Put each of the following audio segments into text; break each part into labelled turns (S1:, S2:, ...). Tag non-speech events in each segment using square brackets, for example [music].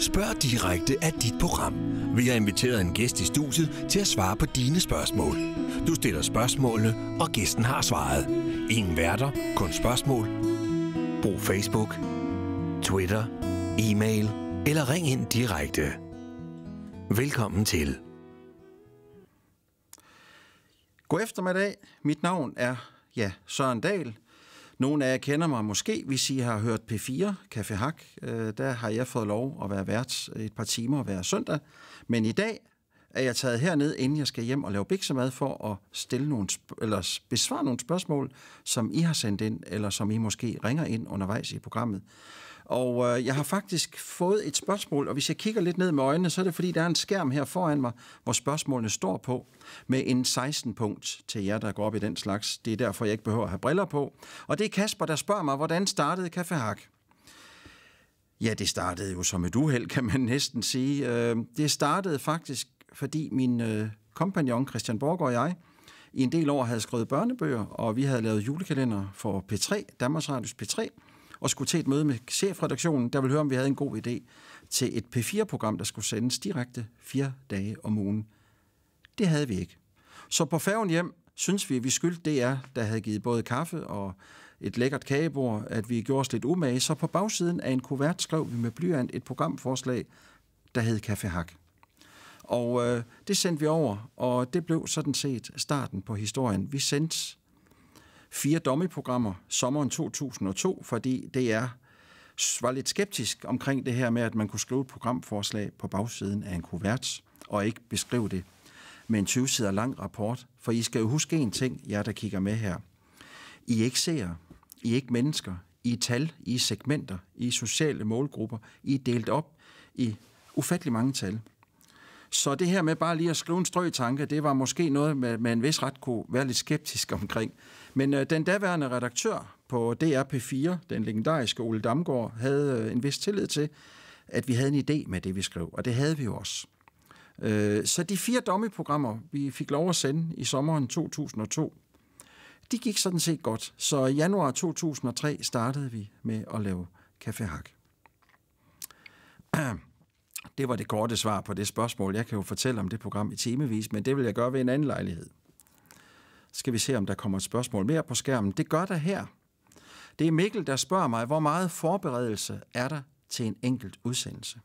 S1: Spørg direkte af dit program. Vi har inviteret en gæst i studiet til at svare på dine spørgsmål. Du stiller spørgsmålene, og gæsten har svaret. Ingen værter, kun spørgsmål. Brug Facebook, Twitter, e-mail eller ring ind direkte. Velkommen til. God eftermiddag. Mit navn er ja, Søren Dahl. Nogle af jer kender mig måske, hvis I har hørt P4, Café Hak. Øh, der har jeg fået lov at være vært et par timer hver søndag. Men i dag er jeg taget herned, inden jeg skal hjem og lave biksemad for at stille nogle eller besvare nogle spørgsmål, som I har sendt ind, eller som I måske ringer ind undervejs i programmet. Og øh, jeg har faktisk fået et spørgsmål, og hvis jeg kigger lidt ned med øjnene, så er det fordi, der er en skærm her foran mig, hvor spørgsmålene står på, med en 16-punkt til jer, der går op i den slags. Det er derfor, jeg ikke behøver at have briller på. Og det er Kasper, der spørger mig, hvordan startede Café Hak? Ja, det startede jo som et uheld, kan man næsten sige. Øh, det startede faktisk, fordi min øh, kompagnon Christian Borg og jeg, i en del år havde skrevet børnebøger, og vi havde lavet julekalender for P3, Danmarks Radios P3, og skulle til et møde med chefredaktionen, der ville høre, om vi havde en god idé til et P4-program, der skulle sendes direkte fire dage om ugen. Det havde vi ikke. Så på færgen hjem synes vi, at vi skyldte DR, der havde givet både kaffe og et lækkert kagebord, at vi gjorde os lidt umage. Så på bagsiden af en kuvert skrev vi med blyant et programforslag, der hed Café Hak. Og øh, det sendte vi over, og det blev sådan set starten på historien. Vi sendte fire dommeprogrammer sommeren 2002, fordi det er var lidt skeptisk omkring det her med, at man kunne skrive et programforslag på bagsiden af en kuvert og ikke beskrive det med en 20 sider lang rapport. For I skal jo huske en ting, jer der kigger med her. I er ikke seere. I er ikke mennesker, I er tal, I er segmenter, I er sociale målgrupper, I er delt op i ufattelig mange tal. Så det her med bare lige at skrive en strøg tanke, det var måske noget, man en vis ret kunne være lidt skeptisk omkring. Men øh, den daværende redaktør på DRP4, den legendariske Ole Damgaard, havde øh, en vis tillid til, at vi havde en idé med det, vi skrev, og det havde vi jo også. Øh, så de fire dommeprogrammer, vi fik lov at sende i sommeren 2002, de gik sådan set godt. Så i januar 2003 startede vi med at lave Café Hak. [clears throat] Det var det korte svar på det spørgsmål. Jeg kan jo fortælle om det program i timevis, men det vil jeg gøre ved en anden lejlighed skal vi se, om der kommer et spørgsmål mere på skærmen. Det gør der her. Det er Mikkel, der spørger mig, hvor meget forberedelse er der til en enkelt udsendelse?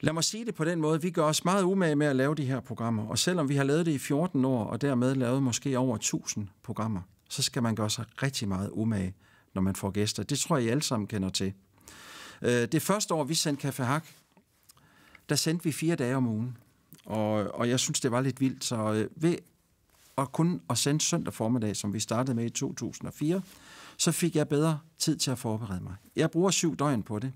S1: Lad mig sige det på den måde, vi gør os meget umage med at lave de her programmer, og selvom vi har lavet det i 14 år, og dermed lavet måske over 1000 programmer, så skal man gøre sig rigtig meget umage, når man får gæster. Det tror jeg, I alle sammen kender til. Øh, det første år, vi sendte Café Hak, der sendte vi fire dage om ugen, og, og jeg synes, det var lidt vildt, så øh, ved og kun at sende søndag formiddag, som vi startede med i 2004, så fik jeg bedre tid til at forberede mig. Jeg bruger syv døgn på det.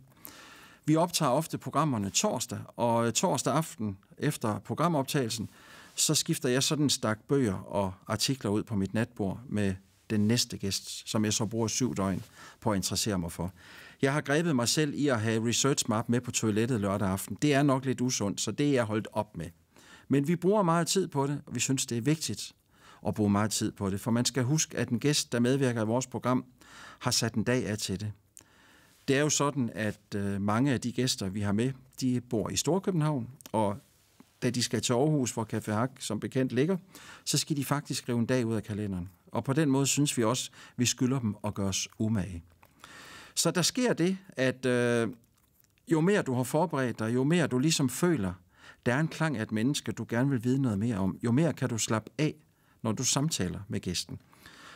S1: Vi optager ofte programmerne torsdag, og torsdag aften efter programoptagelsen, så skifter jeg sådan en stak bøger og artikler ud på mit natbord med den næste gæst, som jeg så bruger syv døgn på at interessere mig for. Jeg har grebet mig selv i at have research map med på toilettet lørdag aften. Det er nok lidt usundt, så det er jeg holdt op med. Men vi bruger meget tid på det, og vi synes, det er vigtigt og bruge meget tid på det. For man skal huske, at en gæst, der medvirker i vores program, har sat en dag af til det. Det er jo sådan, at øh, mange af de gæster, vi har med, de bor i Storkøbenhavn, og da de skal til Aarhus, hvor Café Hak som bekendt ligger, så skal de faktisk skrive en dag ud af kalenderen. Og på den måde synes vi også, at vi skylder dem at gøre os umage. Så der sker det, at øh, jo mere du har forberedt dig, jo mere du ligesom føler, der er en klang af et menneske, du gerne vil vide noget mere om, jo mere kan du slappe af når du samtaler med gæsten.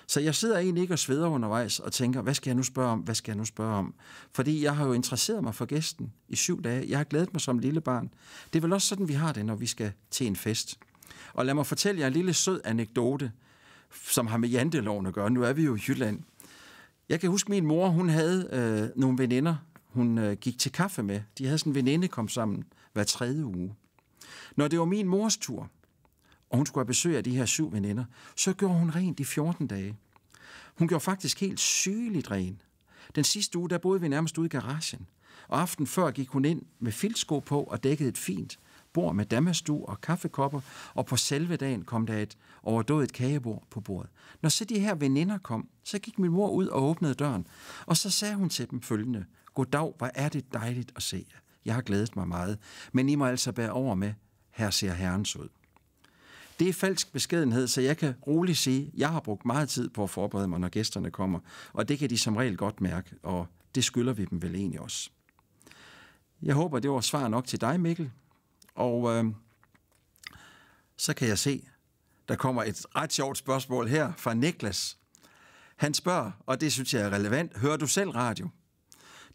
S1: Så jeg sidder egentlig ikke og sveder undervejs og tænker, hvad skal jeg nu spørge om, hvad skal jeg nu spørge om? Fordi jeg har jo interesseret mig for gæsten i syv dage. Jeg har glædet mig som lille barn. Det er vel også sådan, vi har det, når vi skal til en fest. Og lad mig fortælle jer en lille sød anekdote, som har med janteloven at gøre. Nu er vi jo i Jylland. Jeg kan huske, min mor, hun havde øh, nogle veninder, hun øh, gik til kaffe med. De havde sådan en veninde kom sammen hver tredje uge. Når det var min mors tur, og hun skulle have besøg af de her syv veninder, så gjorde hun rent i 14 dage. Hun gjorde faktisk helt sygeligt rent. Den sidste uge, der boede vi nærmest ude i garagen, og aften før gik hun ind med filtsko på og dækkede et fint bord med damastue og kaffekopper, og på selve dagen kom der et overdået kagebord på bordet. Når så de her veninder kom, så gik min mor ud og åbnede døren, og så sagde hun til dem følgende, Goddag, hvor er det dejligt at se jer. Jeg har glædet mig meget, men I må altså bære over med, her ser herrens ud. Det er falsk beskedenhed, så jeg kan roligt sige, at jeg har brugt meget tid på at forberede mig, når gæsterne kommer. Og det kan de som regel godt mærke, og det skylder vi dem vel egentlig også. Jeg håber, det var svar nok til dig, Mikkel. Og øh, så kan jeg se, der kommer et ret sjovt spørgsmål her fra Niklas. Han spørger, og det synes jeg er relevant, hører du selv radio?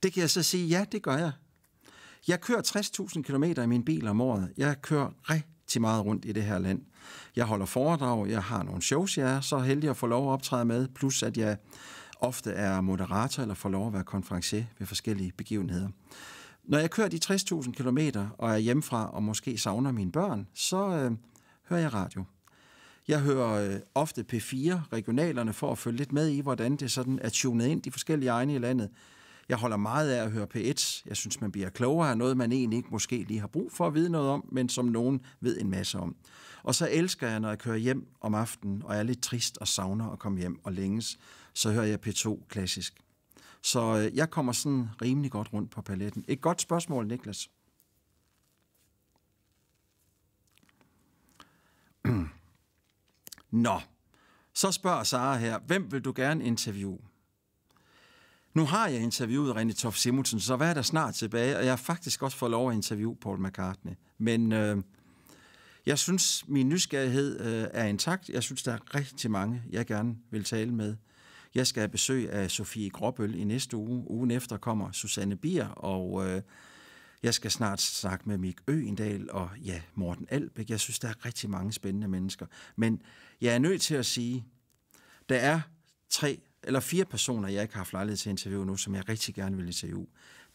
S1: Det kan jeg så sige, ja, det gør jeg. Jeg kører 60.000 km i min bil om året. Jeg kører rigtig rigtig meget rundt i det her land. Jeg holder foredrag, jeg har nogle shows, jeg er så heldig at få lov at optræde med, plus at jeg ofte er moderator eller får lov at være konferencier ved forskellige begivenheder. Når jeg kører de 60.000 km og er hjemmefra og måske savner mine børn, så øh, hører jeg radio. Jeg hører øh, ofte P4, regionalerne, for at følge lidt med i, hvordan det sådan er tunet ind de forskellige egne i landet. Jeg holder meget af at høre P1. Jeg synes, man bliver klogere af noget, man egentlig ikke måske lige har brug for at vide noget om, men som nogen ved en masse om. Og så elsker jeg, når jeg kører hjem om aftenen, og er lidt trist og savner at komme hjem og længes, så hører jeg P2 klassisk. Så øh, jeg kommer sådan rimelig godt rundt på paletten. Et godt spørgsmål, Niklas. [clears throat] Nå, så spørger Sara her, hvem vil du gerne interviewe? Nu har jeg interviewet René Tof Simonsen, så hvad er der snart tilbage? Og jeg har faktisk også fået lov at interviewe Paul McCartney. Men øh, jeg synes, min nysgerrighed øh, er intakt. Jeg synes, der er rigtig mange, jeg gerne vil tale med. Jeg skal have besøg af Sofie Gråbøl i næste uge. Ugen efter kommer Susanne Bier, og øh, jeg skal snart snakke med Mik Øendal og ja, Morten Albæk. Jeg synes, der er rigtig mange spændende mennesker. Men jeg er nødt til at sige, der er tre eller fire personer, jeg ikke har haft lejlighed til at interviewe nu, som jeg rigtig gerne vil interviewe.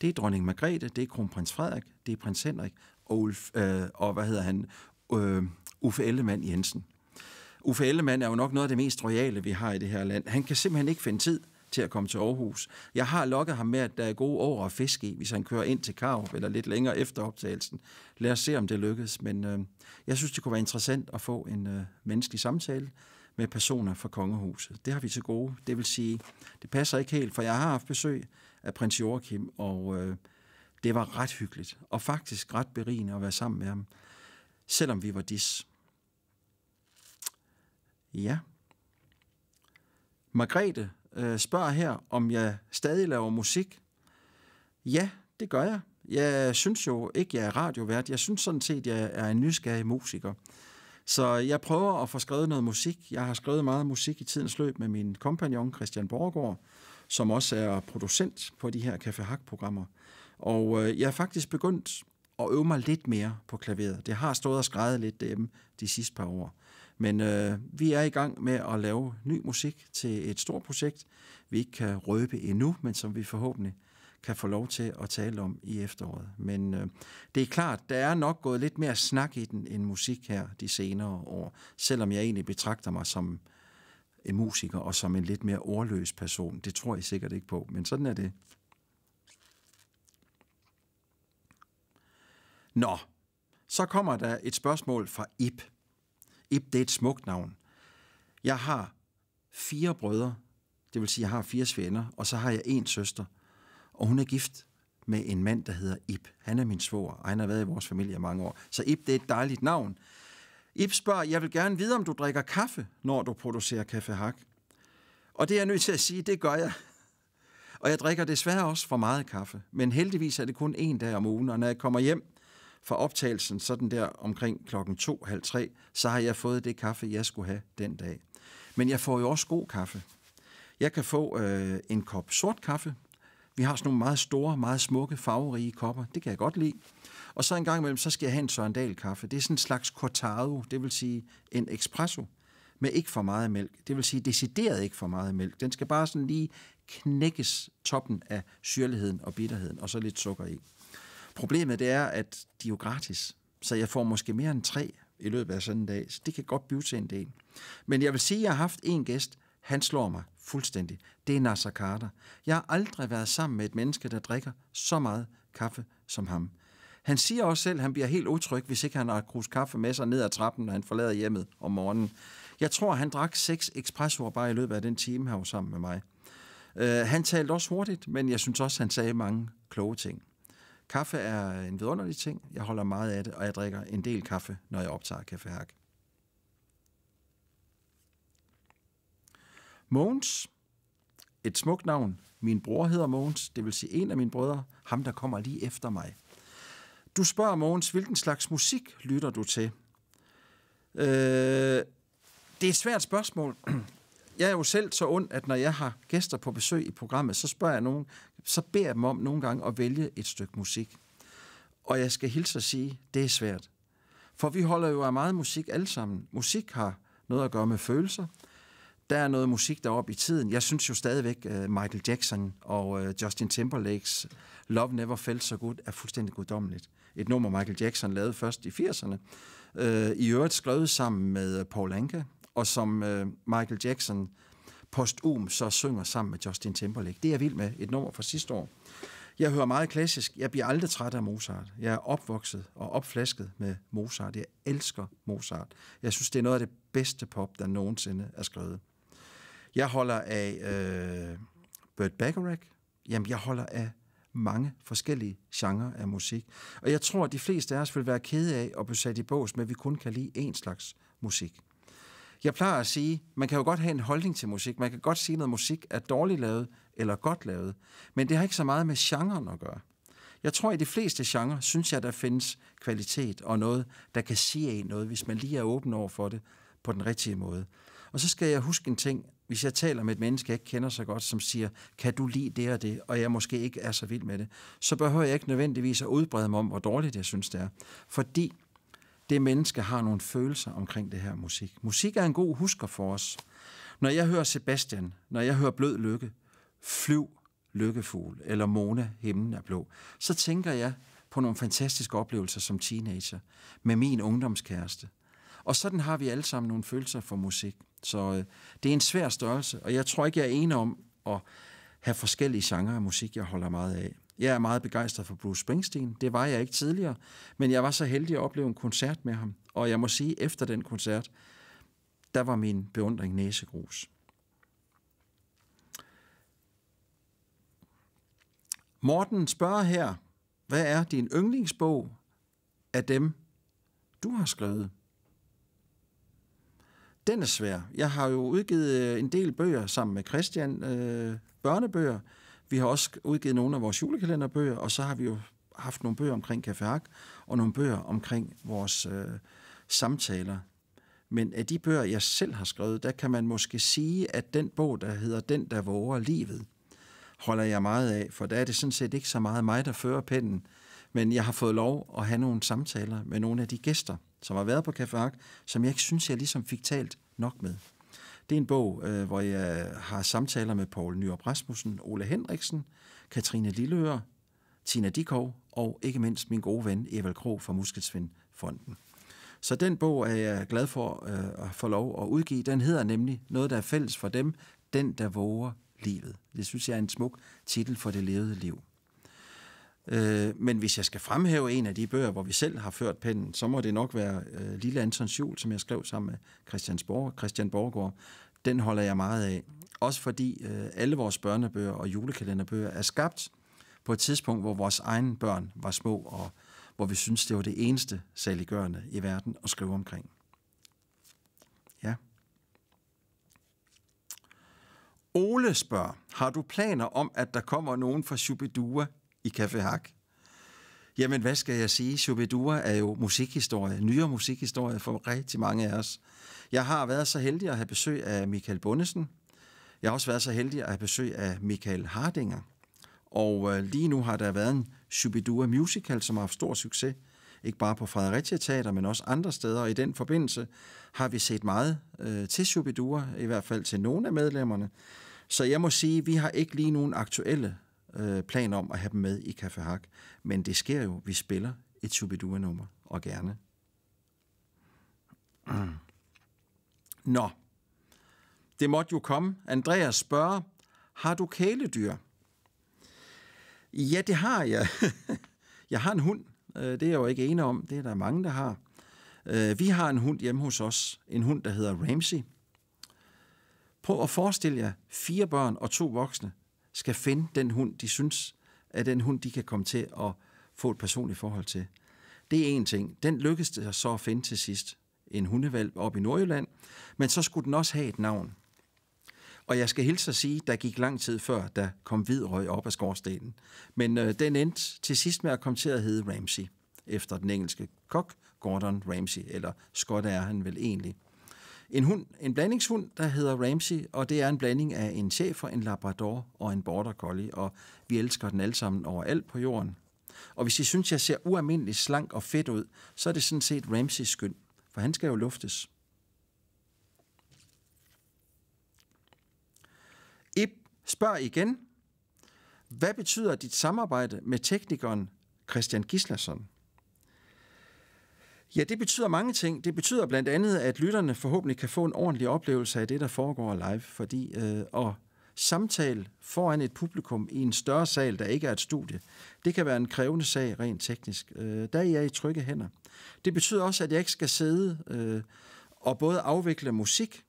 S1: Det er dronning Margrethe, det er kronprins Frederik, det er prins Henrik og, Ulf, øh, og hvad hedder han, øh, Uffe Ellemann Jensen. Uffe Ellemann er jo nok noget af det mest royale, vi har i det her land. Han kan simpelthen ikke finde tid til at komme til Aarhus. Jeg har lokket ham med, at der er gode år at fiske i, hvis han kører ind til Karup eller lidt længere efter optagelsen. Lad os se, om det lykkes, men øh, jeg synes, det kunne være interessant at få en øh, menneskelig samtale med personer fra kongehuset. Det har vi til gode. Det vil sige, det passer ikke helt, for jeg har haft besøg af prins Joachim, og øh, det var ret hyggeligt, og faktisk ret berigende at være sammen med ham, selvom vi var dis. Ja. Margrethe øh, spørger her, om jeg stadig laver musik. Ja, det gør jeg. Jeg synes jo ikke, jeg er radiovært. Jeg synes sådan set, jeg er en nysgerrig musiker. Så jeg prøver at få skrevet noget musik. Jeg har skrevet meget musik i tidens løb med min kompagnon Christian Borgård, som også er producent på de her Café Hack-programmer. Og øh, jeg er faktisk begyndt at øve mig lidt mere på klaveret. Det har stået og skrevet lidt dem de sidste par år. Men øh, vi er i gang med at lave ny musik til et stort projekt, vi ikke kan røbe endnu, men som vi forhåbentlig kan få lov til at tale om i efteråret. Men øh, det er klart, der er nok gået lidt mere snak i den end musik her de senere år, selvom jeg egentlig betragter mig som en musiker og som en lidt mere ordløs person. Det tror jeg sikkert ikke på, men sådan er det. Nå, så kommer der et spørgsmål fra Ip. Ip, det er et smukt navn. Jeg har fire brødre, det vil sige, jeg har fire svenner, og så har jeg en søster – og hun er gift med en mand, der hedder Ip. Han er min svoger, og han har været i vores familie i mange år. Så Ip, det er et dejligt navn. Ip spørger, jeg vil gerne vide, om du drikker kaffe, når du producerer kaffehak. Og det er jeg nødt til at sige, det gør jeg. Og jeg drikker desværre også for meget kaffe, men heldigvis er det kun en dag om ugen, og når jeg kommer hjem fra optagelsen sådan der omkring klokken 2.30, så har jeg fået det kaffe, jeg skulle have den dag. Men jeg får jo også god kaffe. Jeg kan få øh, en kop sort kaffe, vi har sådan nogle meget store, meget smukke, farverige kopper. Det kan jeg godt lide. Og så en gang imellem, så skal jeg have en sørendal-kaffe. Det er sådan en slags cortado, det vil sige en espresso, med ikke for meget mælk. Det vil sige decideret ikke for meget mælk. Den skal bare sådan lige knækkes toppen af syrligheden og bitterheden, og så lidt sukker i. Problemet det er, at de er jo gratis, så jeg får måske mere end tre i løbet af sådan en dag, så det kan godt blive til en del. Men jeg vil sige, at jeg har haft en gæst, han slår mig fuldstændig. Det er Nasser Carter. Jeg har aldrig været sammen med et menneske, der drikker så meget kaffe som ham. Han siger også selv, at han bliver helt utryg, hvis ikke han har krus kaffe med sig ned ad trappen, når han forlader hjemmet om morgenen. Jeg tror, han drak seks ekspressor bare i løbet af den time, han var sammen med mig. Uh, han talte også hurtigt, men jeg synes også, han sagde mange kloge ting. Kaffe er en vidunderlig ting. Jeg holder meget af det, og jeg drikker en del kaffe, når jeg optager kaffehak. Mogens, et smukt navn. Min bror hedder Mogens, det vil sige en af mine brødre, ham der kommer lige efter mig. Du spørger Mogens, hvilken slags musik lytter du til? Øh, det er et svært spørgsmål. [clears throat] Jeg er jo selv så ond, at når jeg har gæster på besøg i programmet, så spørger jeg nogen, så beder jeg dem om nogle gange at vælge et stykke musik. Og jeg skal hilse og sige, det er svært. For vi holder jo af meget musik alle sammen. Musik har noget at gøre med følelser, der er noget musik deroppe i tiden. Jeg synes jo stadigvæk, øh, Michael Jackson og øh, Justin Timberlakes Love Never Felt So Good er fuldstændig guddommeligt. Et nummer, Michael Jackson lavede først i 80'erne. Øh, I øvrigt skrevet sammen med Paul Anka, og som Michael Jackson postum så synger sammen med Justin Timberlake. Det er jeg vild med. Et nummer fra sidste år. Jeg hører meget klassisk. Jeg bliver aldrig træt af Mozart. Jeg er opvokset og opflasket med Mozart. Jeg elsker Mozart. Jeg synes, det er noget af det bedste pop, der nogensinde er skrevet. Jeg holder af øh, Burt Bacharach. Jamen, jeg holder af mange forskellige genrer af musik. Og jeg tror, at de fleste af os vil være kede af at blive sat i bås med, at vi kun kan lide én slags musik. Jeg plejer at sige, man kan jo godt have en holdning til musik. Man kan godt sige, at noget musik er dårligt lavet eller godt lavet. Men det har ikke så meget med genren at gøre. Jeg tror, at i de fleste genrer, synes jeg, der findes kvalitet og noget, der kan sige en noget, hvis man lige er åben over for det på den rigtige måde. Og så skal jeg huske en ting, hvis jeg taler med et menneske, jeg ikke kender så godt, som siger, kan du lide det og det, og jeg måske ikke er så vild med det, så behøver jeg ikke nødvendigvis at udbrede mig om, hvor dårligt jeg synes, det er. Fordi det menneske har nogle følelser omkring det her musik. Musik er en god husker for os. Når jeg hører Sebastian, når jeg hører Blød Lykke, Flyv Lykkefugl eller Mona, Himlen er blå, så tænker jeg på nogle fantastiske oplevelser som teenager med min ungdomskæreste – og sådan har vi alle sammen nogle følelser for musik. Så øh, det er en svær størrelse, og jeg tror ikke, jeg er enig om at have forskellige genrer af musik, jeg holder meget af. Jeg er meget begejstret for Bruce Springsteen. Det var jeg ikke tidligere, men jeg var så heldig at opleve en koncert med ham. Og jeg må sige, efter den koncert, der var min beundring næsegrus. Morten spørger her, hvad er din yndlingsbog af dem, du har skrevet? Den er svær. Jeg har jo udgivet øh, en del bøger sammen med Christian, øh, børnebøger. Vi har også udgivet nogle af vores julekalenderbøger, og så har vi jo haft nogle bøger omkring Café Ark, og nogle bøger omkring vores øh, samtaler. Men af de bøger, jeg selv har skrevet, der kan man måske sige, at den bog, der hedder Den, der våger livet, holder jeg meget af, for der er det sådan set ikke så meget mig, der fører pennen, men jeg har fået lov at have nogle samtaler med nogle af de gæster, som har været på Café Ark, som jeg ikke synes, jeg ligesom fik talt nok med. Det er en bog, øh, hvor jeg har samtaler med Poul Nyrup Rasmussen, Ole Henriksen, Katrine Lilleør, Tina Dikov og ikke mindst min gode ven Evald Kro fra Muskelsvindfonden. Så den bog er jeg glad for øh, at få lov at udgive. Den hedder nemlig Noget, der er fælles for dem, Den, der våger livet. Det synes jeg er en smuk titel for det levede liv. Øh, men hvis jeg skal fremhæve en af de bøger, hvor vi selv har ført pennen, så må det nok være øh, Lille Antons Jul, som jeg skrev sammen med Christian, Borg, Christian Borgård. Den holder jeg meget af. Også fordi øh, alle vores børnebøger og julekalenderbøger er skabt på et tidspunkt, hvor vores egne børn var små, og hvor vi synes det var det eneste saliggørende i verden at skrive omkring. Ja. Ole spørger, har du planer om, at der kommer nogen fra Shubidua i Café Hak. Jamen, hvad skal jeg sige? Shubidua er jo musikhistorie, nyere musikhistorie for rigtig mange af os. Jeg har været så heldig at have besøg af Michael Bundesen. Jeg har også været så heldig at have besøg af Michael Hardinger. Og øh, lige nu har der været en Shubidua musical, som har haft stor succes. Ikke bare på Fredericia Teater, men også andre steder. Og i den forbindelse har vi set meget øh, til Shubidua, i hvert fald til nogle af medlemmerne. Så jeg må sige, at vi har ikke lige nogen aktuelle øh, plan om at have dem med i Café Hak. Men det sker jo, vi spiller et Subidua-nummer, og gerne. Nå, det måtte jo komme. Andreas spørger, har du kæledyr? Ja, det har jeg. [laughs] jeg har en hund. Øh, det er jeg jo ikke ene om. Det er der mange, der har. Øh, vi har en hund hjemme hos os. En hund, der hedder Ramsey. Prøv at forestille jer fire børn og to voksne, skal finde den hund, de synes er den hund, de kan komme til at få et personligt forhold til. Det er en ting. Den lykkedes det så at finde til sidst en hundevalg op i Nordjylland, men så skulle den også have et navn. Og jeg skal hilse at sige, der gik lang tid før, der kom hvidrøg op af skorstenen. Men øh, den endte til sidst med at komme til at hedde Ramsey, efter den engelske kok Gordon Ramsay, eller Scott er han vel egentlig en hund, en blandingshund, der hedder Ramsey, og det er en blanding af en chefer, en labrador og en border collie, og vi elsker den alle sammen overalt på jorden. Og hvis I synes, jeg ser ualmindeligt slank og fedt ud, så er det sådan set Ramseys skyld, for han skal jo luftes. Ip spørger igen, hvad betyder dit samarbejde med teknikeren Christian Gislason? Ja, det betyder mange ting. Det betyder blandt andet, at lytterne forhåbentlig kan få en ordentlig oplevelse af det, der foregår live, fordi øh, og samtale foran et publikum i en større sal, der ikke er et studie, det kan være en krævende sag rent teknisk. Øh, der er jeg i trygge hænder. Det betyder også, at jeg ikke skal sidde øh, og både afvikle musik,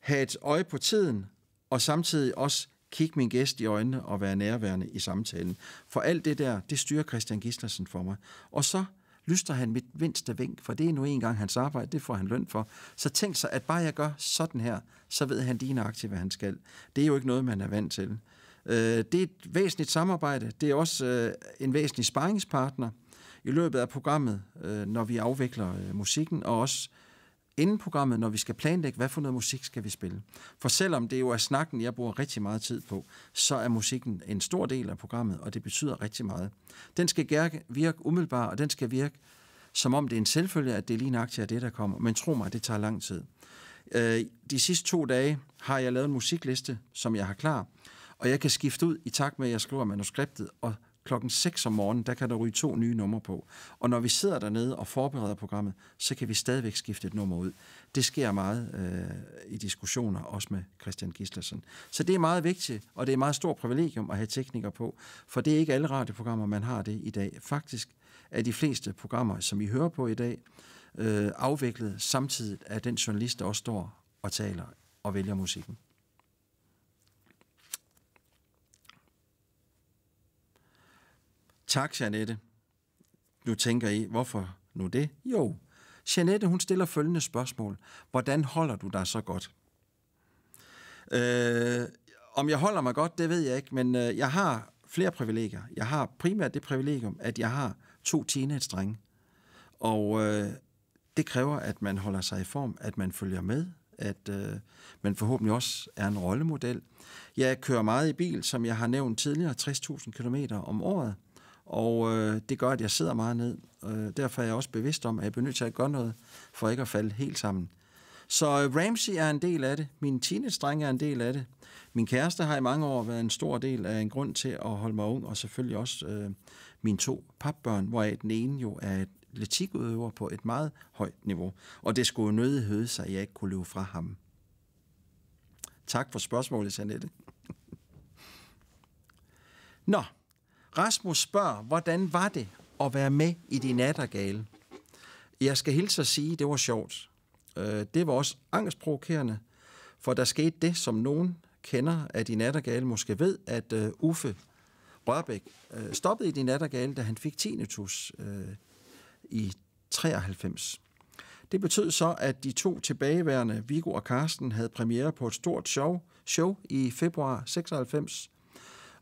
S1: have et øje på tiden, og samtidig også kigge min gæst i øjnene og være nærværende i samtalen. For alt det der, det styrer Christian Gislersen for mig. Og så lyster han mit mindste vink, for det er nu engang hans arbejde, det får han løn for. Så tænk sig, at bare jeg gør sådan her, så ved han lige nøjagtigt, hvad han skal. Det er jo ikke noget, man er vant til. Øh, det er et væsentligt samarbejde. Det er også øh, en væsentlig sparringspartner i løbet af programmet, øh, når vi afvikler øh, musikken, og også øh, inden programmet, når vi skal planlægge, hvad for noget musik skal vi spille. For selvom det jo er snakken, jeg bruger rigtig meget tid på, så er musikken en stor del af programmet, og det betyder rigtig meget. Den skal virke umiddelbart, og den skal virke, som om det er en selvfølge, at det er lige nøjagtigt af det, der kommer. Men tro mig, det tager lang tid. Øh, de sidste to dage har jeg lavet en musikliste, som jeg har klar, og jeg kan skifte ud i takt med, at jeg skriver manuskriptet, og klokken 6 om morgenen, der kan der ryge to nye numre på. Og når vi sidder dernede og forbereder programmet, så kan vi stadigvæk skifte et nummer ud. Det sker meget øh, i diskussioner, også med Christian Gislersen. Så det er meget vigtigt, og det er et meget stort privilegium at have teknikere på, for det er ikke alle radioprogrammer, man har det i dag. Faktisk er de fleste programmer, som I hører på i dag, øh, afviklet samtidig af den journalist, der også står og taler og vælger musikken. Tak, Janette. Nu tænker I, hvorfor nu det? Jo, Janette, hun stiller følgende spørgsmål. Hvordan holder du dig så godt? Øh, om jeg holder mig godt, det ved jeg ikke, men øh, jeg har flere privilegier. Jeg har primært det privilegium, at jeg har to teenage-drenge. Og øh, det kræver, at man holder sig i form, at man følger med, at øh, man forhåbentlig også er en rollemodel. Jeg kører meget i bil, som jeg har nævnt tidligere, 60.000 km om året. Og øh, det gør, at jeg sidder meget ned. Øh, derfor er jeg også bevidst om, at jeg bliver nødt til at gøre noget, for ikke at falde helt sammen. Så øh, Ramsey er en del af det. Min teenage er en del af det. Min kæreste har i mange år været en stor del af en grund til at holde mig ung, og selvfølgelig også øh, mine to papbørn, hvoraf den ene jo er et atletikudøver på et meget højt niveau. Og det skulle nødigt høde sig, at jeg ikke kunne løbe fra ham. Tak for spørgsmålet, Janette. Nå, Rasmus spørger, hvordan var det at være med i de nattergale? Jeg skal hilse at sige, det var sjovt. Øh, det var også angstprovokerende, for der skete det, som nogen kender af de nattergale måske ved, at øh, Uffe Rørbæk øh, stoppede i de nattergale, da han fik tinnitus i 93. Det betød så, at de to tilbageværende, Vigo og Karsten, havde premiere på et stort show, show i februar 96,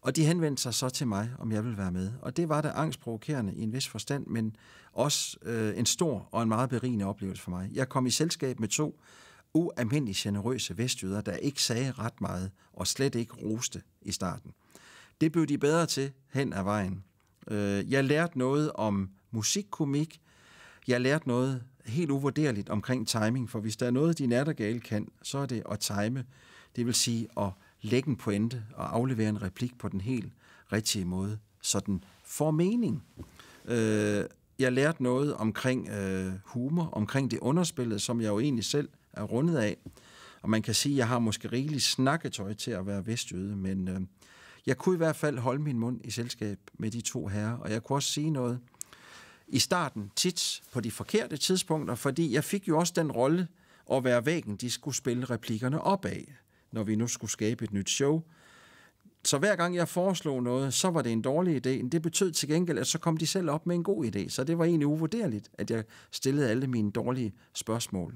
S1: og de henvendte sig så til mig, om jeg ville være med. Og det var da angstprovokerende i en vis forstand, men også øh, en stor og en meget berigende oplevelse for mig. Jeg kom i selskab med to ualmindeligt generøse vestjyder, der ikke sagde ret meget og slet ikke roste i starten. Det blev de bedre til hen ad vejen. Øh, jeg lærte noget om musikkomik. Jeg lærte noget helt uvurderligt omkring timing, for hvis der er noget, de nattergale kan, så er det at time. Det vil sige at lægge en pointe og aflevere en replik på den helt rigtige måde, så den får mening. Øh, jeg lærte noget omkring øh, humor, omkring det underspillede, som jeg jo egentlig selv er rundet af. Og man kan sige, at jeg har måske rigeligt snakketøj til at være vestjøde, men øh, jeg kunne i hvert fald holde min mund i selskab med de to herrer, og jeg kunne også sige noget i starten tit på de forkerte tidspunkter, fordi jeg fik jo også den rolle at være væggen, de skulle spille replikkerne op af når vi nu skulle skabe et nyt show. Så hver gang jeg foreslog noget, så var det en dårlig idé. Men det betød til gengæld, at så kom de selv op med en god idé. Så det var egentlig uvurderligt, at jeg stillede alle mine dårlige spørgsmål.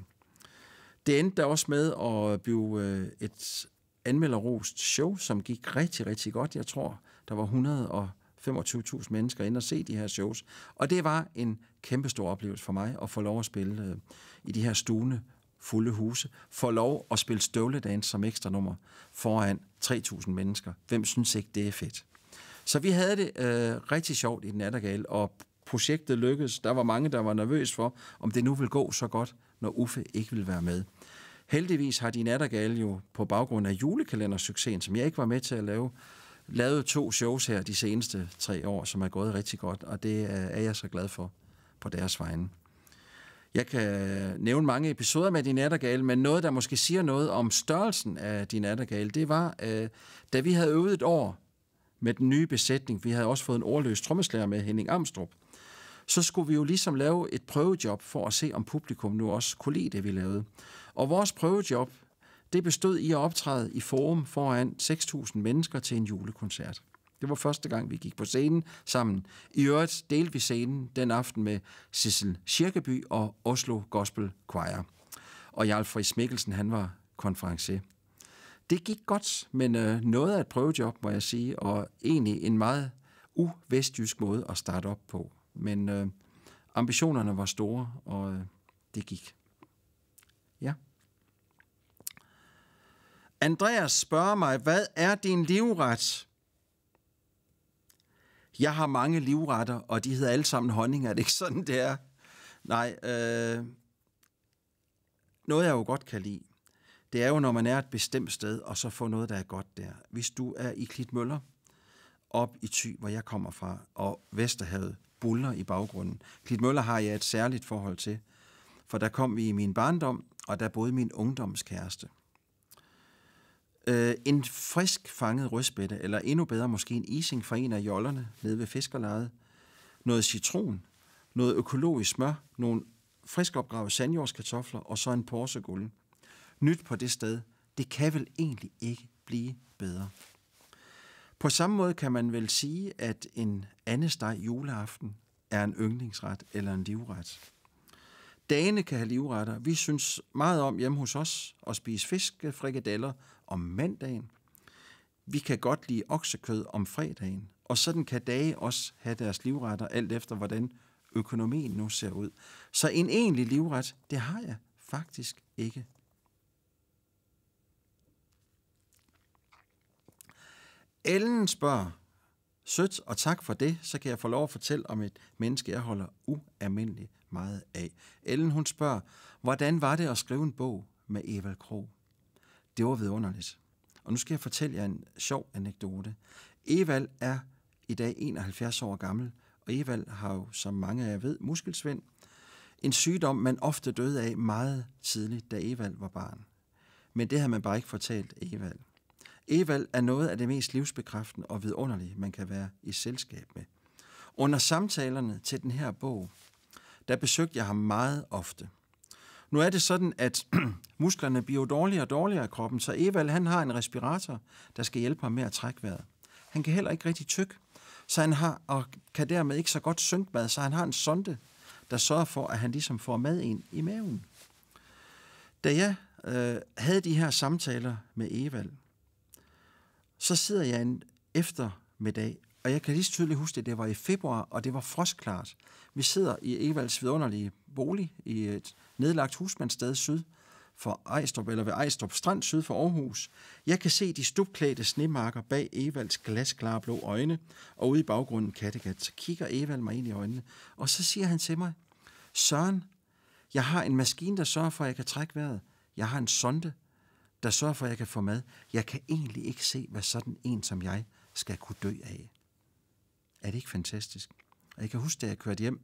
S1: Det endte da også med at blive øh, et anmelderrost show, som gik rigtig, rigtig godt. Jeg tror, der var 125.000 mennesker ind og se de her shows. Og det var en kæmpestor oplevelse for mig at få lov at spille øh, i de her stuende fulde huse, får lov at spille støvledans som ekstra nummer foran 3.000 mennesker. Hvem synes ikke, det er fedt? Så vi havde det øh, rigtig sjovt i den nattergale, og projektet lykkedes. Der var mange, der var nervøs for, om det nu vil gå så godt, når Uffe ikke vil være med. Heldigvis har de nattergale jo på baggrund af julekalendersuccesen, som jeg ikke var med til at lave, lavet to shows her de seneste tre år, som er gået rigtig godt, og det øh, er jeg så glad for på deres vegne. Jeg kan nævne mange episoder med din nattergale, men noget, der måske siger noget om størrelsen af din nattergale, det var, øh, da vi havde øvet et år med den nye besætning, vi havde også fået en ordløs trommeslager med Henning Amstrup, så skulle vi jo ligesom lave et prøvejob for at se, om publikum nu også kunne lide det, vi lavede. Og vores prøvejob, det bestod i at optræde i forum foran 6.000 mennesker til en julekoncert. Det var første gang, vi gik på scenen sammen. I øvrigt delte vi scenen den aften med Sissel Kirkeby og Oslo Gospel Choir. Og Jarl Friis Mikkelsen, han var konferencier. Det gik godt, men øh, noget af et prøvejob, må jeg sige, og egentlig en meget uvestjysk måde at starte op på. Men øh, ambitionerne var store, og øh, det gik. Ja. Andreas spørger mig, hvad er din livret? Jeg har mange livretter, og de hedder alle sammen honning. Er det ikke sådan, det er? Nej. Øh, noget, jeg jo godt kan lide, det er jo, når man er et bestemt sted, og så får noget, der er godt der. Hvis du er i Klitmøller, op i Thy, hvor jeg kommer fra, og Vesterhavet buller i baggrunden. Klitmøller har jeg et særligt forhold til, for der kom vi i min barndom, og der boede min ungdomskæreste. Øh, en frisk fanget rødspætte, eller endnu bedre måske en ising fra en af jollerne nede ved fiskerlejet. Noget citron, noget økologisk smør, nogle friskopgravet sandjordskartofler og så en porsegulv. Nyt på det sted, det kan vel egentlig ikke blive bedre. På samme måde kan man vel sige, at en andesteg juleaften er en yndlingsret eller en livret. Dagene kan have livretter. Vi synes meget om hjemme hos os at spise fiskefrikadeller om mandagen. Vi kan godt lide oksekød om fredagen. Og sådan kan dage også have deres livretter, alt efter hvordan økonomien nu ser ud. Så en egentlig livret, det har jeg faktisk ikke. Ellen spørger, sødt og tak for det, så kan jeg få lov at fortælle om et menneske, jeg holder ualmindeligt meget af. Ellen hun spørger, hvordan var det at skrive en bog med Eva Krog? Det var vidunderligt. Og nu skal jeg fortælle jer en sjov anekdote. Evald er i dag 71 år gammel, og Evald har jo, som mange af jer ved, muskelsvind. En sygdom, man ofte døde af meget tidligt, da Evald var barn. Men det har man bare ikke fortalt Evald. Evald er noget af det mest livsbekræftende og vidunderlige, man kan være i selskab med. Under samtalerne til den her bog, der besøgte jeg ham meget ofte – nu er det sådan, at [clears throat] musklerne bliver dårligere og dårligere i kroppen, så Evald han har en respirator, der skal hjælpe ham med at trække vejret. Han kan heller ikke rigtig tykke, så han har, og kan dermed ikke så godt synke mad, så han har en sonde, der sørger for, at han ligesom får mad ind i maven. Da jeg øh, havde de her samtaler med Evald, så sidder jeg en eftermiddag, og jeg kan lige tydeligt huske det, det var i februar, og det var frostklart. Vi sidder i Evalds vidunderlige bolig i et nedlagt husmandssted syd for Ejstrup, eller ved Ejstrup Strand syd for Aarhus. Jeg kan se de stupklædte snemarker bag Evalds glasklare blå øjne, og ude i baggrunden Kattegat, så kigger Evald mig ind i øjnene, og så siger han til mig, Søren, jeg har en maskine, der sørger for, at jeg kan trække vejret. Jeg har en sonde, der sørger for, at jeg kan få mad. Jeg kan egentlig ikke se, hvad sådan en som jeg skal kunne dø af. Er det ikke fantastisk? Og jeg kan huske, da jeg kørte hjem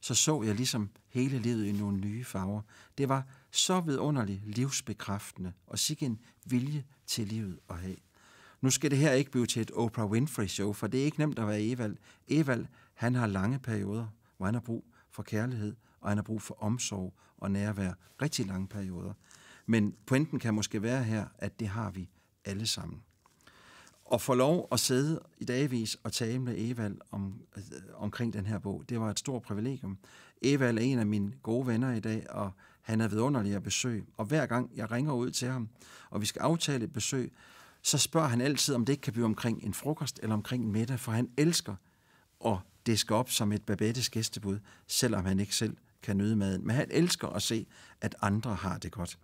S1: så så jeg ligesom hele livet i nogle nye farver. Det var så vidunderligt livsbekræftende og sikke en vilje til livet at have. Nu skal det her ikke blive til et Oprah Winfrey-show, for det er ikke nemt at være Evald. Evald, han har lange perioder, hvor han har brug for kærlighed, og han har brug for omsorg og nærvær. Rigtig lange perioder. Men pointen kan måske være her, at det har vi alle sammen at få lov at sidde i dagvis og tale med Evald om, øh, omkring den her bog, det var et stort privilegium. Evald er en af mine gode venner i dag, og han er vidunderlig at besøge. Og hver gang jeg ringer ud til ham, og vi skal aftale et besøg, så spørger han altid, om det ikke kan blive omkring en frokost eller omkring en middag, for han elsker at diske op som et babettes gæstebud, selvom han ikke selv kan nyde maden. Men han elsker at se, at andre har det godt.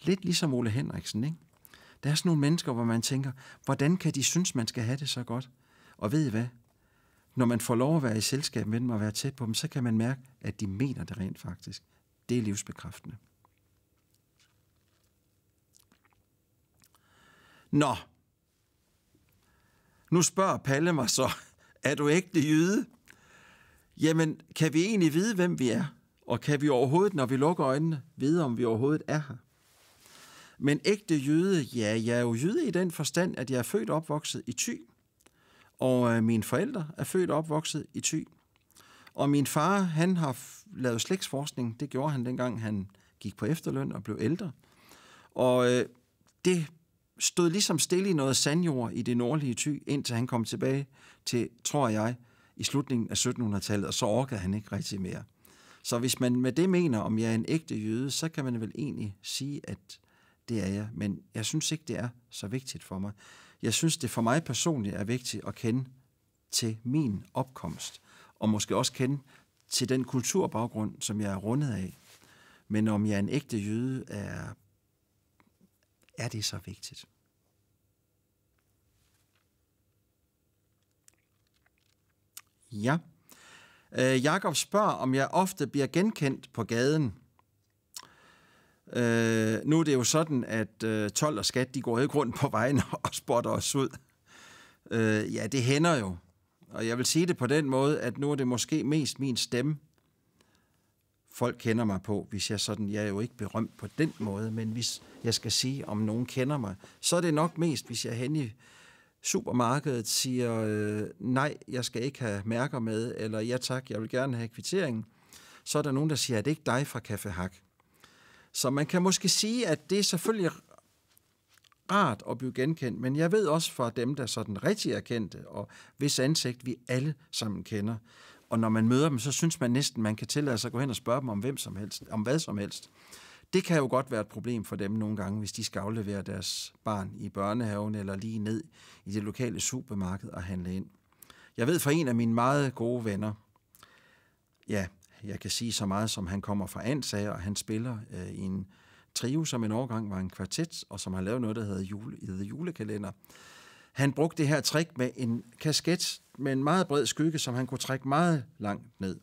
S1: Lidt ligesom Ole Henriksen, ikke? Der er sådan nogle mennesker, hvor man tænker, hvordan kan de synes, man skal have det så godt? Og ved I hvad? Når man får lov at være i selskab med dem og være tæt på dem, så kan man mærke, at de mener det rent faktisk. Det er livsbekræftende. Nå, nu spørger Palle mig så, [laughs] er du ægte jøde? Jamen, kan vi egentlig vide, hvem vi er? Og kan vi overhovedet, når vi lukker øjnene, vide, om vi overhovedet er her? Men ægte jøde, ja, jeg er jo jøde i den forstand, at jeg er født og opvokset i Thy, og øh, mine forældre er født og opvokset i Thy. Og min far, han har lavet slægtsforskning. Det gjorde han dengang, han gik på efterløn og blev ældre. Og øh, det stod ligesom stille i noget sandjord i det nordlige Thy, indtil han kom tilbage til, tror jeg, i slutningen af 1700-tallet, og så orkede han ikke rigtig mere. Så hvis man med det mener, om jeg er en ægte jøde, så kan man vel egentlig sige, at det er jeg, men jeg synes ikke, det er så vigtigt for mig. Jeg synes, det for mig personligt er vigtigt at kende til min opkomst, og måske også kende til den kulturbaggrund, som jeg er rundet af. Men om jeg er en ægte jøde, er, er det så vigtigt. Ja. Øh, Jakob spørger, om jeg ofte bliver genkendt på gaden – Øh, nu er det jo sådan, at øh, 12 og skat, de går ikke rundt på vejen [laughs] og spotter os ud. Øh, ja, det hænder jo. Og jeg vil sige det på den måde, at nu er det måske mest min stemme, folk kender mig på, hvis jeg sådan, jeg er jo ikke berømt på den måde, men hvis jeg skal sige, om nogen kender mig, så er det nok mest, hvis jeg hen i supermarkedet siger, øh, nej, jeg skal ikke have mærker med, eller ja tak, jeg vil gerne have kvitteringen, så er der nogen, der siger, at det ikke dig fra Café så man kan måske sige, at det er selvfølgelig rart at blive genkendt, men jeg ved også fra dem, der sådan rigtig er kendte, og hvis ansigt vi alle sammen kender. Og når man møder dem, så synes man næsten, man kan tillade sig at gå hen og spørge dem om hvem som helst, om hvad som helst. Det kan jo godt være et problem for dem nogle gange, hvis de skal aflevere deres barn i børnehaven eller lige ned i det lokale supermarked og handle ind. Jeg ved fra en af mine meget gode venner, ja, jeg kan sige så meget, som han kommer fra Ansager, og han spiller øh, i en trio, som en årgang var en kvartet, og som har lavet noget, der hedder jule, The Julekalender. Han brugte det her trick med en kasket med en meget bred skygge, som han kunne trække meget langt ned.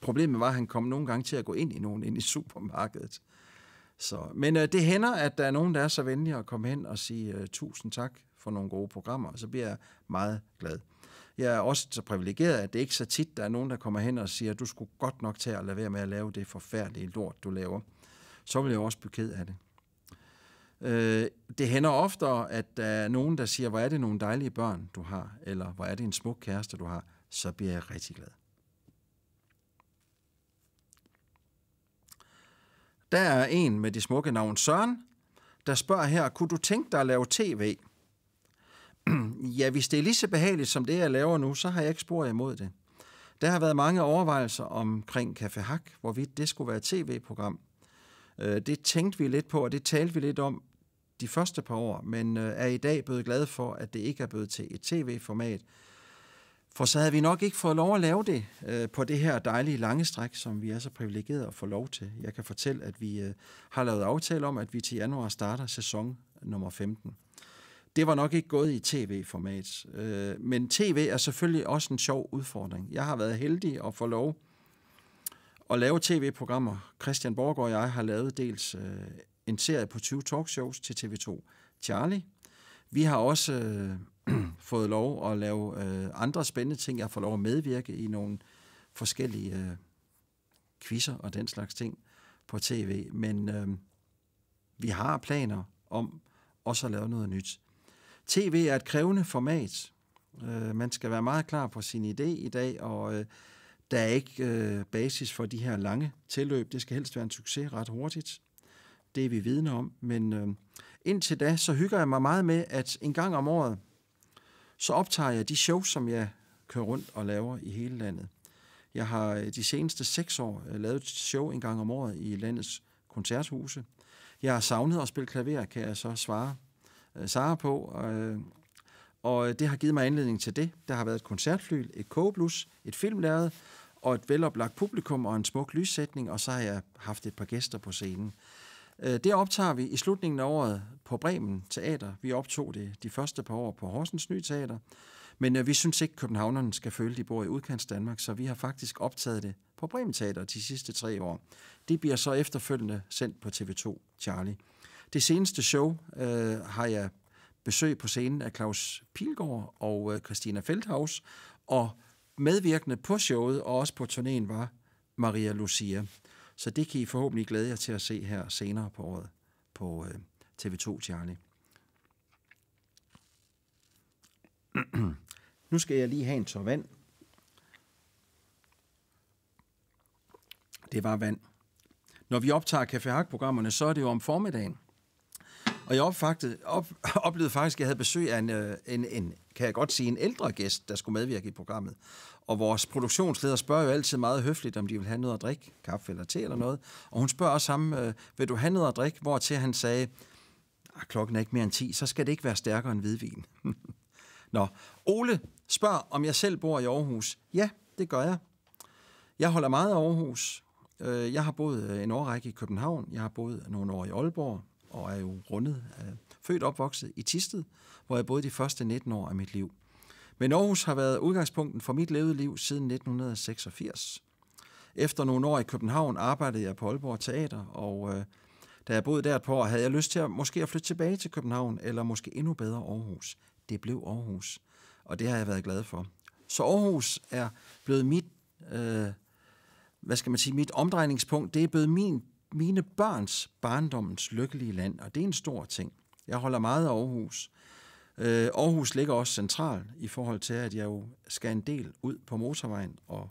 S1: Problemet var, at han kom nogle gange til at gå ind i nogen ind i supermarkedet. Så, men øh, det hænder, at der er nogen, der er så venlige at komme hen og sige øh, tusind tak for nogle gode programmer, og så bliver jeg meget glad. Jeg er også så privilegeret, at det ikke så tit, der er nogen, der kommer hen og siger, du skulle godt nok tage at lade være med at lave det forfærdelige lort, du laver. Så vil jeg også blive ked af det. Øh, det hænder oftere, at der er nogen, der siger, hvor er det nogle dejlige børn, du har, eller hvor er det en smuk kæreste, du har, så bliver jeg rigtig glad. Der er en med det smukke navn Søren, der spørger her, kunne du tænke dig at lave tv? ja, hvis det er lige så behageligt som det, jeg laver nu, så har jeg ikke spor imod det. Der har været mange overvejelser omkring Café Hak, hvorvidt det skulle være et tv-program. Øh, det tænkte vi lidt på, og det talte vi lidt om de første par år, men øh, er i dag blevet glad for, at det ikke er blevet til et tv-format. For så havde vi nok ikke fået lov at lave det øh, på det her dejlige lange stræk, som vi er så privilegerede at få lov til. Jeg kan fortælle, at vi har lavet aftale om, at vi til januar starter sæson nummer 15 det var nok ikke gået i tv-format. Øh, men tv er selvfølgelig også en sjov udfordring. Jeg har været heldig at få lov at lave tv-programmer. Christian Borg og jeg har lavet dels øh, en serie på 20 talkshows til TV2 Charlie. Vi har også øh, [clears throat] fået lov at lave øh, andre spændende ting. Jeg får lov at medvirke i nogle forskellige øh, quizzer og den slags ting på tv. Men øh, vi har planer om også at lave noget nyt. TV er et krævende format. Øh, man skal være meget klar på sin idé i dag, og øh, der er ikke øh, basis for de her lange tilløb. Det skal helst være en succes ret hurtigt. Det er vi vidne om. Men øh, indtil da, så hygger jeg mig meget med, at en gang om året, så optager jeg de shows, som jeg kører rundt og laver i hele landet. Jeg har øh, de seneste seks år øh, lavet et show en gang om året i landets koncerthuse. Jeg har savnet at spille klaver, kan jeg så svare Øh, Sara på. Øh, og det har givet mig anledning til det. Der har været et koncertfly, et kogeblus, et filmlærred, og et veloplagt publikum og en smuk lyssætning, og så har jeg haft et par gæster på scenen. Øh, det optager vi i slutningen af året på Bremen Teater. Vi optog det de første par år på Horsens Ny Teater. Men øh, vi synes ikke, at københavnerne skal føle, at de bor i udkants Danmark, så vi har faktisk optaget det på Bremen Teater de sidste tre år. Det bliver så efterfølgende sendt på TV2 Charlie. Det seneste show øh, har jeg besøg på scenen af Claus Pilgaard og øh, Christina Feldhaus, og medvirkende på showet og også på turnéen var Maria Lucia. Så det kan I forhåbentlig glæde jer til at se her senere på året på øh, TV2 Charlie. nu skal jeg lige have en tår vand. Det var vand. Når vi optager Café Hak-programmerne, så er det jo om formiddagen – og jeg opfagtede, op, [laughs] oplevede faktisk, at jeg havde besøg af en, øh, en, en, kan jeg godt sige, en ældre gæst, der skulle medvirke i programmet. Og vores produktionsleder spørger jo altid meget høfligt, om de vil have noget at drikke, kaffe eller te eller noget. Og hun spørger også ham, øh, vil du have noget at drikke? Hvor til han sagde, ah, klokken er ikke mere end 10, så skal det ikke være stærkere end hvidvin. [laughs] Nå, Ole spørger, om jeg selv bor i Aarhus. Ja, det gør jeg. Jeg holder meget af Aarhus. Øh, jeg har boet øh, en årrække i København, jeg har boet nogle år i Aalborg, og er jo rundet, øh, født opvokset i Tisted, hvor jeg boede de første 19 år af mit liv. Men Aarhus har været udgangspunkten for mit levede liv siden 1986. Efter nogle år i København arbejdede jeg på Aalborg Teater, og øh, da jeg boede der på, havde jeg lyst til at måske at flytte tilbage til København, eller måske endnu bedre Aarhus. Det blev Aarhus, og det har jeg været glad for. Så Aarhus er blevet mit, øh, hvad skal man sige, mit omdrejningspunkt. Det er blevet min mine børns barndommens lykkelige land, og det er en stor ting. Jeg holder meget af Aarhus. Øh, Aarhus ligger også centralt i forhold til, at jeg jo skal en del ud på motorvejen og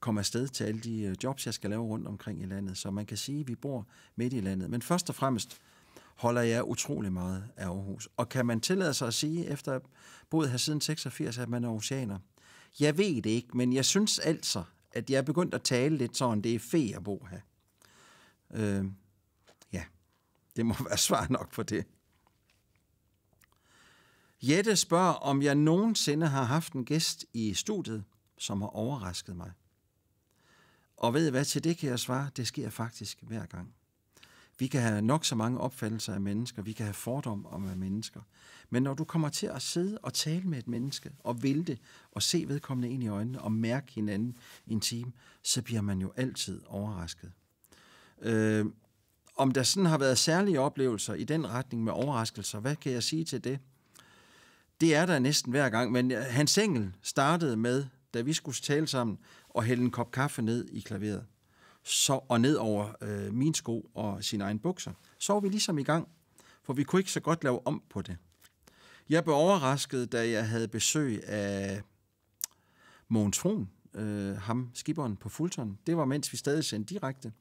S1: komme afsted til alle de øh, jobs, jeg skal lave rundt omkring i landet. Så man kan sige, at vi bor midt i landet. Men først og fremmest holder jeg utrolig meget af Aarhus. Og kan man tillade sig at sige, efter at boet her siden 86, at man er oceaner? Jeg ved det ikke, men jeg synes altså, at jeg er begyndt at tale lidt sådan, det er fe at bo her. Øh, ja, det må [laughs] være svar nok for det. Jette spørger, om jeg nogensinde har haft en gæst i studiet, som har overrasket mig. Og ved I hvad, til det kan jeg svare, det sker faktisk hver gang. Vi kan have nok så mange opfattelser af mennesker, vi kan have fordom om af mennesker. Men når du kommer til at sidde og tale med et menneske, og vælte, og se vedkommende ind i øjnene, og mærke hinanden i en time, så bliver man jo altid overrasket. Øh, om der sådan har været særlige oplevelser i den retning med overraskelser, hvad kan jeg sige til det? Det er der næsten hver gang, men øh, Hans Engel startede med, da vi skulle tale sammen, at hælde en kop kaffe ned i klaveret så, og ned over øh, min sko og sin egen bukser. Så var vi ligesom i gang, for vi kunne ikke så godt lave om på det. Jeg blev overrasket, da jeg havde besøg af Mogens Frohn, øh, ham skiberen på Fulton. Det var mens vi stadig sendte direkte.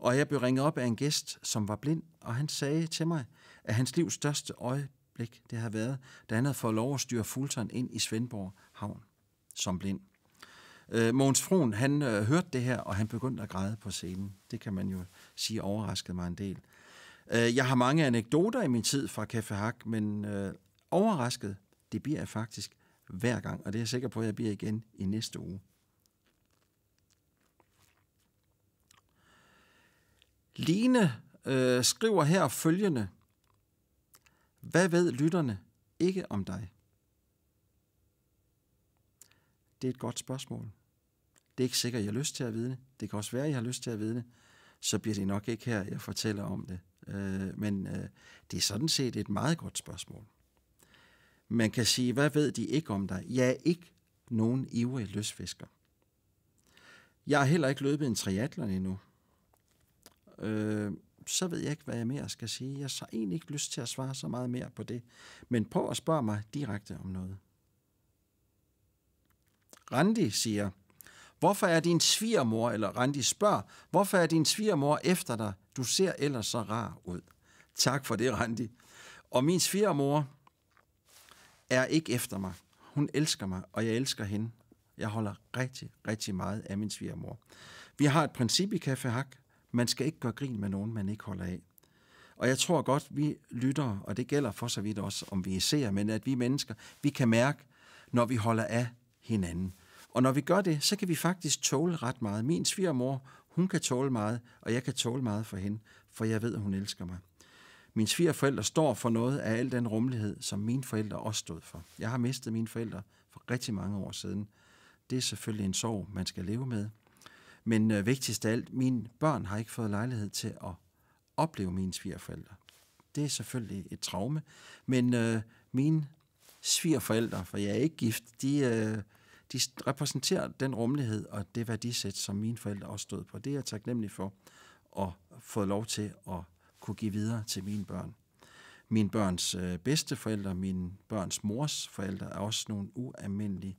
S1: Og jeg blev ringet op af en gæst, som var blind, og han sagde til mig, at hans livs største øjeblik, det har været, da han havde fået lov at styre Fulton ind i Svendborg Havn som blind. Øh, Måns Froen, han øh, hørte det her, og han begyndte at græde på scenen. Det kan man jo sige overraskede mig en del. Øh, jeg har mange anekdoter i min tid fra Café Hak, men øh, overrasket, det bliver jeg faktisk hver gang, og det er jeg sikker på, at jeg bliver igen i næste uge. Line øh, skriver her følgende. Hvad ved lytterne ikke om dig? Det er et godt spørgsmål. Det er ikke sikkert, jeg har lyst til at vide det. Det kan også være, jeg har lyst til at vide det. Så bliver det nok ikke her, jeg fortæller om det. Øh, men øh, det er sådan set et meget godt spørgsmål. Man kan sige, hvad ved de ikke om dig? Jeg er ikke nogen ivrige løsfisker. Jeg har heller ikke løbet en triatlon endnu øh, så ved jeg ikke, hvad jeg mere skal sige. Jeg har egentlig ikke lyst til at svare så meget mere på det. Men prøv at spørge mig direkte om noget. Randi siger, hvorfor er din svigermor, eller Randi spørger, hvorfor er din svigermor efter dig? Du ser ellers så rar ud. Tak for det, Randi. Og min svigermor er ikke efter mig. Hun elsker mig, og jeg elsker hende. Jeg holder rigtig, rigtig meget af min svigermor. Vi har et princip i Café Hak, man skal ikke gøre grin med nogen, man ikke holder af. Og jeg tror godt, vi lytter, og det gælder for så vidt også, om vi ser, men at vi mennesker, vi kan mærke, når vi holder af hinanden. Og når vi gør det, så kan vi faktisk tåle ret meget. Min svigermor, hun kan tåle meget, og jeg kan tåle meget for hende, for jeg ved, at hun elsker mig. Min svigerforældre står for noget af al den rummelighed, som mine forældre også stod for. Jeg har mistet mine forældre for rigtig mange år siden. Det er selvfølgelig en sorg, man skal leve med, men øh, vigtigst af alt, mine børn har ikke fået lejlighed til at opleve mine svigerforældre. Det er selvfølgelig et traume, men øh, mine svigerforældre, for jeg er ikke gift, de, øh, de repræsenterer den rummelighed og det værdisæt, som mine forældre også stod på. Det er jeg taknemmelig for at få lov til at kunne give videre til mine børn. Mine børns øh, bedsteforældre, mine børns mors forældre er også nogle ualmindelige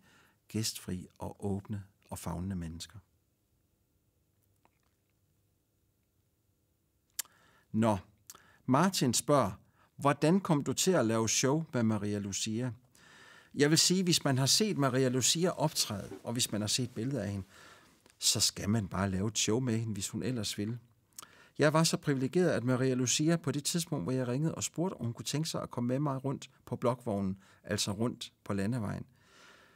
S1: gæstfri og åbne og fagnende mennesker. Nå, Martin spørger, hvordan kom du til at lave show med Maria Lucia? Jeg vil sige, hvis man har set Maria Lucia optræde, og hvis man har set billeder af hende, så skal man bare lave et show med hende, hvis hun ellers vil. Jeg var så privilegeret, at Maria Lucia på det tidspunkt, hvor jeg ringede og spurgte, om hun kunne tænke sig at komme med mig rundt på blokvognen, altså rundt på landevejen.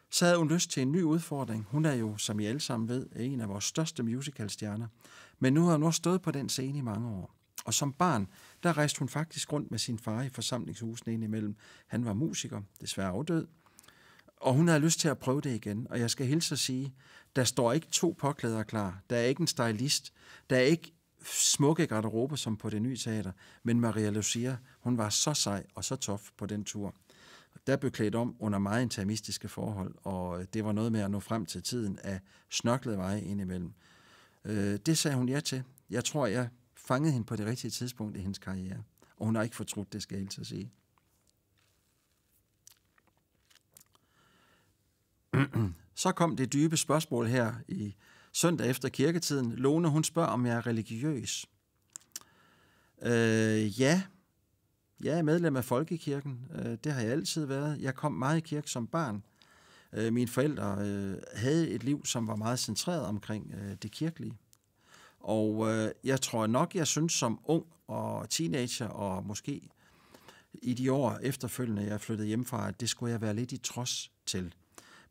S1: Så havde hun lyst til en ny udfordring. Hun er jo, som I alle sammen ved, en af vores største musicalstjerner. Men nu har hun også stået på den scene i mange år. Og som barn, der rejste hun faktisk rundt med sin far i forsamlingshusene indimellem. Han var musiker, desværre afdød. Og hun havde lyst til at prøve det igen. Og jeg skal hilse at sige, der står ikke to påklæder klar. Der er ikke en stylist. Der er ikke smukke garderober som på det nye teater. Men Maria Lucia, hun var så sej og så tof på den tur. Der blev klædt om under meget intermistiske forhold, og det var noget med at nå frem til tiden af snørklede veje indimellem. Øh, det sagde hun ja til. Jeg tror, jeg fanget hende på det rigtige tidspunkt i hendes karriere. Og hun har ikke fortrudt det, skal jeg altså sige. [clears throat] Så kom det dybe spørgsmål her i søndag efter kirketiden. Lone, hun spørger, om jeg er religiøs. Øh, ja, jeg er medlem af Folkekirken. Øh, det har jeg altid været. Jeg kom meget i kirke som barn. Øh, mine forældre øh, havde et liv, som var meget centreret omkring øh, det kirkelige. Og øh, jeg tror nok, jeg synes som ung og teenager, og måske i de år efterfølgende, jeg flyttede fra, at det skulle jeg være lidt i trods til.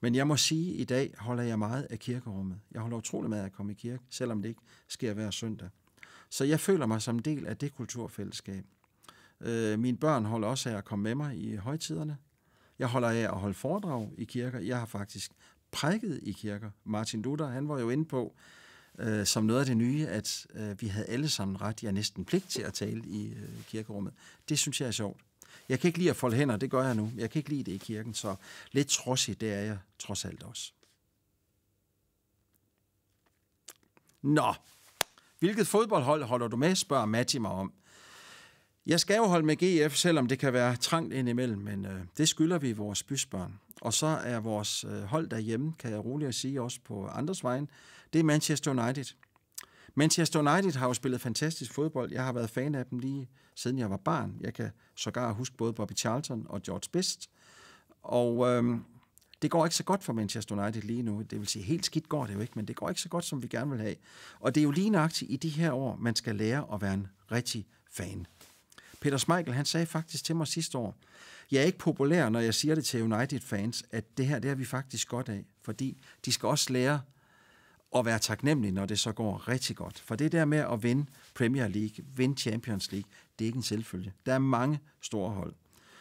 S1: Men jeg må sige, at i dag holder jeg meget af kirkerummet. Jeg holder utrolig meget af at komme i kirke, selvom det ikke sker hver søndag. Så jeg føler mig som en del af det kulturfællesskab. Øh, mine børn holder også af at komme med mig i højtiderne. Jeg holder af at holde foredrag i kirker. Jeg har faktisk prækket i kirker. Martin Luther, han var jo inde på, øh, som noget af det nye, at øh, vi havde alle sammen ret, ja næsten pligt til at tale i øh, kirkerummet. Det synes jeg er sjovt. Jeg kan ikke lide at folde hænder, det gør jeg nu. Jeg kan ikke lide det i kirken, så lidt trodsig, det er jeg trods alt også. Nå, hvilket fodboldhold holder du med, spørger Matti mig om. Jeg skal jo holde med GF, selvom det kan være trangt indimellem, men øh, det skylder vi vores bysbørn. Og så er vores øh, hold derhjemme, kan jeg roligt at sige, også på andres vejen, det er Manchester United. Manchester United har jo spillet fantastisk fodbold. Jeg har været fan af dem lige siden jeg var barn. Jeg kan sågar huske både Bobby Charlton og George Best. Og øhm, det går ikke så godt for Manchester United lige nu. Det vil sige, helt skidt går det jo ikke, men det går ikke så godt, som vi gerne vil have. Og det er jo lige nøjagtigt i de her år, man skal lære at være en rigtig fan. Peter Schmeichel, han sagde faktisk til mig sidste år, jeg er ikke populær, når jeg siger det til United-fans, at det her, det har vi faktisk godt af, fordi de skal også lære og være taknemmelig, når det så går rigtig godt. For det der med at vinde Premier League, vinde Champions League, det er ikke en selvfølge. Der er mange store hold.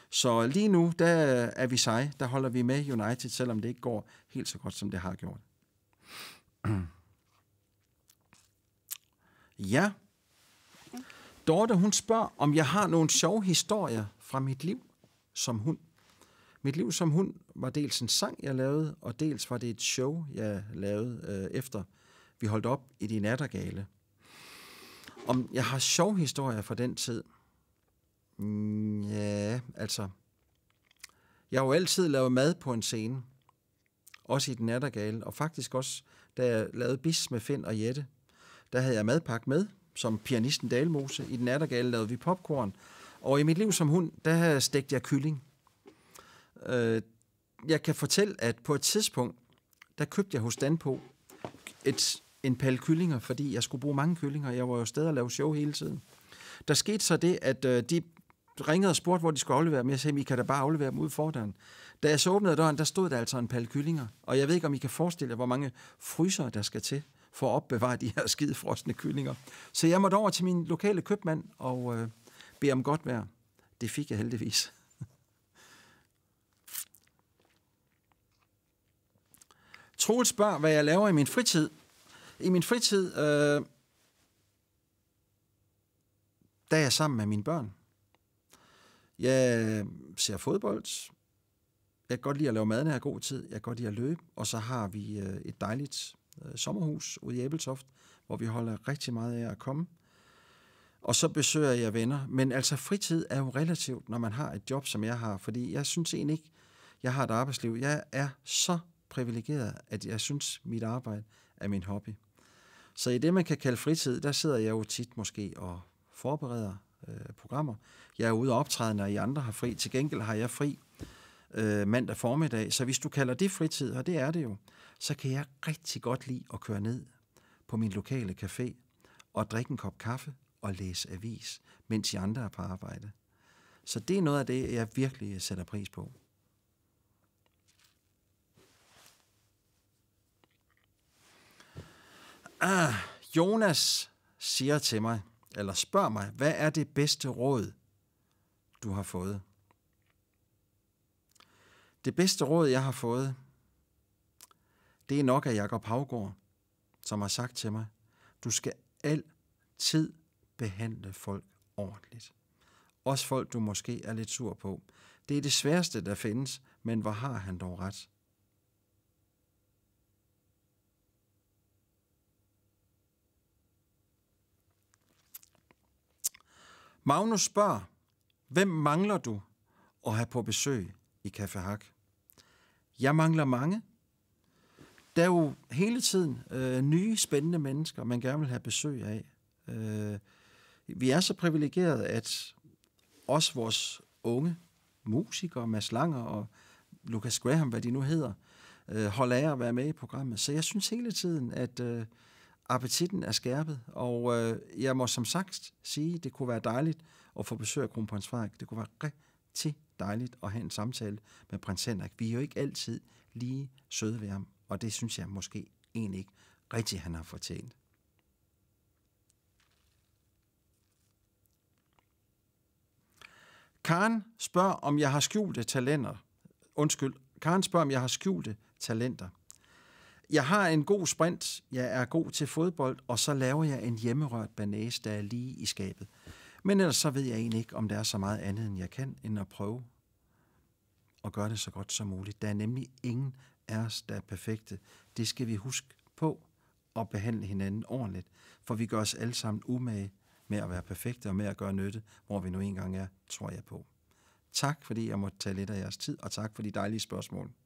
S1: Så lige nu, der er vi seje. Der holder vi med United, selvom det ikke går helt så godt, som det har gjort. Ja. Dorte, hun spørger, om jeg har nogle sjove historier fra mit liv som hund. Mit liv som hund var dels en sang, jeg lavede, og dels var det et show, jeg lavede øh, efter vi holdt op i de nattergale. Om jeg har sjov historier fra den tid? Mm, ja, altså... Jeg har jo altid lavet mad på en scene. Også i den nattergale, og faktisk også, da jeg lavede bis med Finn og Jette, der havde jeg madpakke med, som pianisten Dalmose. I den nattergale lavede vi popcorn. Og i mit liv som hund, der stegte jeg kylling. Øh, jeg kan fortælle, at på et tidspunkt, der købte jeg hos Danpo et, en pal kyllinger, fordi jeg skulle bruge mange kyllinger. Jeg var jo stadig at lave show hele tiden. Der skete så det, at øh, de ringede og spurgte, hvor de skulle aflevere dem. Jeg sagde, I kan da bare aflevere dem ud døren. Da jeg så åbnede døren, der stod der altså en pal kyllinger. Og jeg ved ikke, om I kan forestille jer, hvor mange fryser, der skal til for at opbevare de her skidefrostende kyllinger. Så jeg måtte over til min lokale købmand og øh, bede om godt vejr. Det fik jeg heldigvis. Troels spørger, hvad jeg laver i min fritid. I min fritid, øh, der er jeg sammen med mine børn. Jeg ser fodbold. Jeg kan godt lide at lave mad, når jeg har god tid. Jeg kan godt lide at løbe. Og så har vi øh, et dejligt øh, sommerhus ude i Æbeltoft, hvor vi holder rigtig meget af at komme. Og så besøger jeg venner. Men altså fritid er jo relativt, når man har et job, som jeg har. Fordi jeg synes egentlig ikke, jeg har et arbejdsliv. Jeg er så privilegeret, at jeg synes, mit arbejde er min hobby. Så i det, man kan kalde fritid, der sidder jeg jo tit måske og forbereder øh, programmer. Jeg er ude og optræde, når I andre har fri. Til gengæld har jeg fri øh, mandag formiddag. Så hvis du kalder det fritid, og det er det jo, så kan jeg rigtig godt lide at køre ned på min lokale café og drikke en kop kaffe og læse avis, mens I andre er på arbejde. Så det er noget af det, jeg virkelig sætter pris på. Ah, Jonas siger til mig, eller spørger mig, hvad er det bedste råd, du har fået? Det bedste råd, jeg har fået, det er nok af Jakob Havgård, som har sagt til mig, du skal altid behandle folk ordentligt. Også folk, du måske er lidt sur på. Det er det sværeste, der findes, men hvor har han dog ret? Magnus spørger, hvem mangler du at have på besøg i Café Hak? Jeg mangler mange. Der er jo hele tiden øh, nye, spændende mennesker, man gerne vil have besøg af. Øh, vi er så privilegerede, at også vores unge musikere, Mads Langer og Lucas Graham, hvad de nu hedder, øh, holder af at være med i programmet. Så jeg synes hele tiden, at... Øh, appetitten er skærpet, og øh, jeg må som sagt sige, det kunne være dejligt at få besøg af kronprins Frederik. Det kunne være rigtig dejligt at have en samtale med prins Henrik. Vi er jo ikke altid lige søde ved ham, og det synes jeg måske egentlig ikke rigtig, han har fortjent. Karen spørger, om jeg har skjulte talenter. Undskyld, Karen spørger, om jeg har skjulte talenter jeg har en god sprint, jeg er god til fodbold, og så laver jeg en hjemmerørt banase, der er lige i skabet. Men ellers så ved jeg egentlig ikke, om der er så meget andet, end jeg kan, end at prøve at gøre det så godt som muligt. Der er nemlig ingen af os, der er perfekte. Det skal vi huske på og behandle hinanden ordentligt, for vi gør os alle sammen umage med at være perfekte og med at gøre nytte, hvor vi nu engang er, tror jeg på. Tak, fordi jeg måtte tage lidt af jeres tid, og tak for de dejlige spørgsmål.